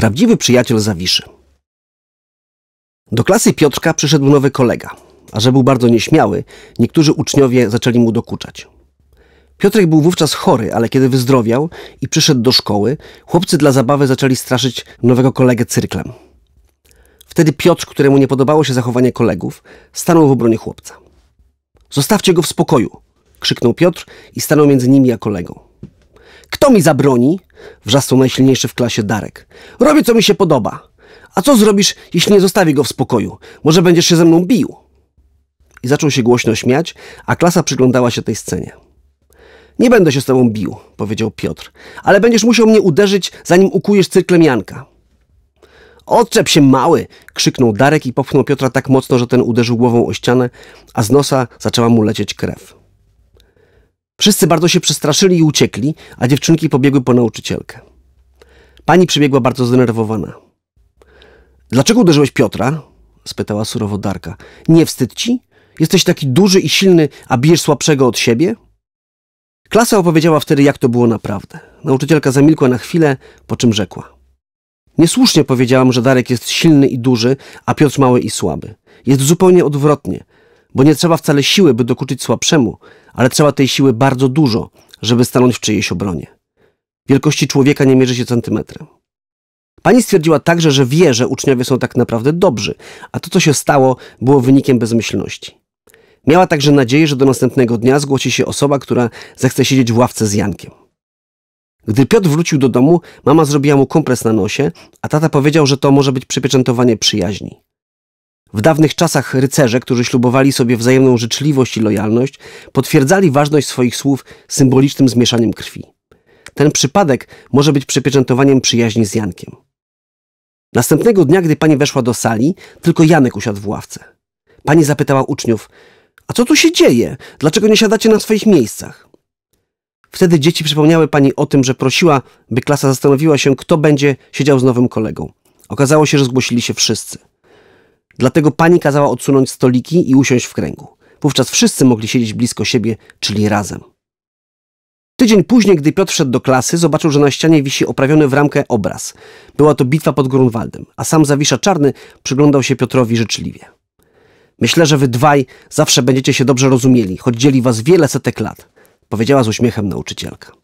Prawdziwy przyjaciel Zawiszy. Do klasy Piotrka przyszedł nowy kolega, a że był bardzo nieśmiały, niektórzy uczniowie zaczęli mu dokuczać. Piotrek był wówczas chory, ale kiedy wyzdrowiał i przyszedł do szkoły, chłopcy dla zabawy zaczęli straszyć nowego kolegę cyrklem. Wtedy Piotr, któremu nie podobało się zachowanie kolegów, stanął w obronie chłopca. Zostawcie go w spokoju, krzyknął Piotr i stanął między nimi a kolegą. Kto mi zabroni? Wrzasnął najsilniejszy w klasie Darek. Robię, co mi się podoba. A co zrobisz, jeśli nie zostawię go w spokoju? Może będziesz się ze mną bił? I zaczął się głośno śmiać, a klasa przyglądała się tej scenie. Nie będę się z tobą bił, powiedział Piotr, ale będziesz musiał mnie uderzyć, zanim ukujesz cyrklem Janka. Odczep się, mały! krzyknął Darek i popchnął Piotra tak mocno, że ten uderzył głową o ścianę, a z nosa zaczęła mu lecieć krew. Wszyscy bardzo się przestraszyli i uciekli, a dziewczynki pobiegły po nauczycielkę. Pani przybiegła bardzo zdenerwowana. Dlaczego uderzyłeś Piotra? spytała surowo Darka. Nie wstyd ci? Jesteś taki duży i silny, a bijesz słabszego od siebie? Klasa opowiedziała wtedy, jak to było naprawdę. Nauczycielka zamilkła na chwilę, po czym rzekła. Niesłusznie powiedziałam, że Darek jest silny i duży, a Piotr mały i słaby. Jest zupełnie odwrotnie. Bo nie trzeba wcale siły, by dokuczyć słabszemu, ale trzeba tej siły bardzo dużo, żeby stanąć w czyjejś obronie. Wielkości człowieka nie mierzy się centymetrem. Pani stwierdziła także, że wie, że uczniowie są tak naprawdę dobrzy, a to, co się stało, było wynikiem bezmyślności. Miała także nadzieję, że do następnego dnia zgłosi się osoba, która zechce siedzieć w ławce z Jankiem. Gdy Piotr wrócił do domu, mama zrobiła mu kompres na nosie, a tata powiedział, że to może być przypieczętowanie przyjaźni. W dawnych czasach rycerze, którzy ślubowali sobie wzajemną życzliwość i lojalność, potwierdzali ważność swoich słów symbolicznym zmieszaniem krwi. Ten przypadek może być przypieczętowaniem przyjaźni z Jankiem. Następnego dnia, gdy pani weszła do sali, tylko Janek usiadł w ławce. Pani zapytała uczniów: A co tu się dzieje? Dlaczego nie siadacie na swoich miejscach? Wtedy dzieci przypomniały pani o tym, że prosiła, by klasa zastanowiła się, kto będzie siedział z nowym kolegą. Okazało się, że zgłosili się wszyscy. Dlatego pani kazała odsunąć stoliki i usiąść w kręgu. Wówczas wszyscy mogli siedzieć blisko siebie, czyli razem. Tydzień później, gdy Piotr wszedł do klasy, zobaczył, że na ścianie wisi oprawiony w ramkę obraz. Była to bitwa pod Grunwaldem, a sam Zawisza Czarny przyglądał się Piotrowi życzliwie. Myślę, że wy dwaj zawsze będziecie się dobrze rozumieli, choć dzieli was wiele setek lat, powiedziała z uśmiechem nauczycielka.